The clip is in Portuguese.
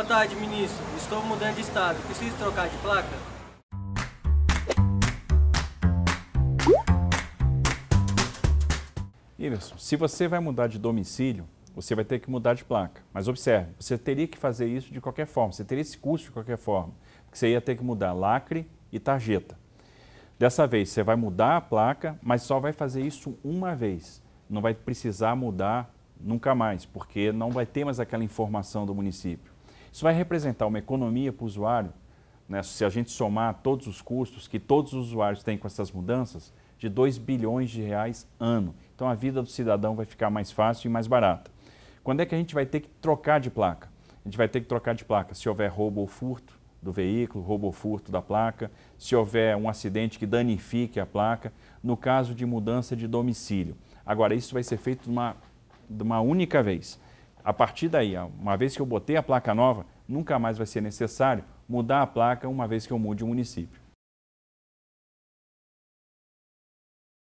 Boa tarde, ministro. Estou mudando de estado. Preciso trocar de placa? Iverson, se você vai mudar de domicílio, você vai ter que mudar de placa. Mas observe, você teria que fazer isso de qualquer forma, você teria esse custo de qualquer forma, porque você ia ter que mudar lacre e tarjeta. Dessa vez, você vai mudar a placa, mas só vai fazer isso uma vez. Não vai precisar mudar nunca mais, porque não vai ter mais aquela informação do município. Isso vai representar uma economia para o usuário, né, se a gente somar todos os custos que todos os usuários têm com essas mudanças, de 2 bilhões de reais ano. Então a vida do cidadão vai ficar mais fácil e mais barata. Quando é que a gente vai ter que trocar de placa? A gente vai ter que trocar de placa se houver roubo ou furto do veículo, roubo ou furto da placa, se houver um acidente que danifique a placa, no caso de mudança de domicílio. Agora, isso vai ser feito de uma, de uma única vez. A partir daí, uma vez que eu botei a placa nova, nunca mais vai ser necessário mudar a placa uma vez que eu mude o município.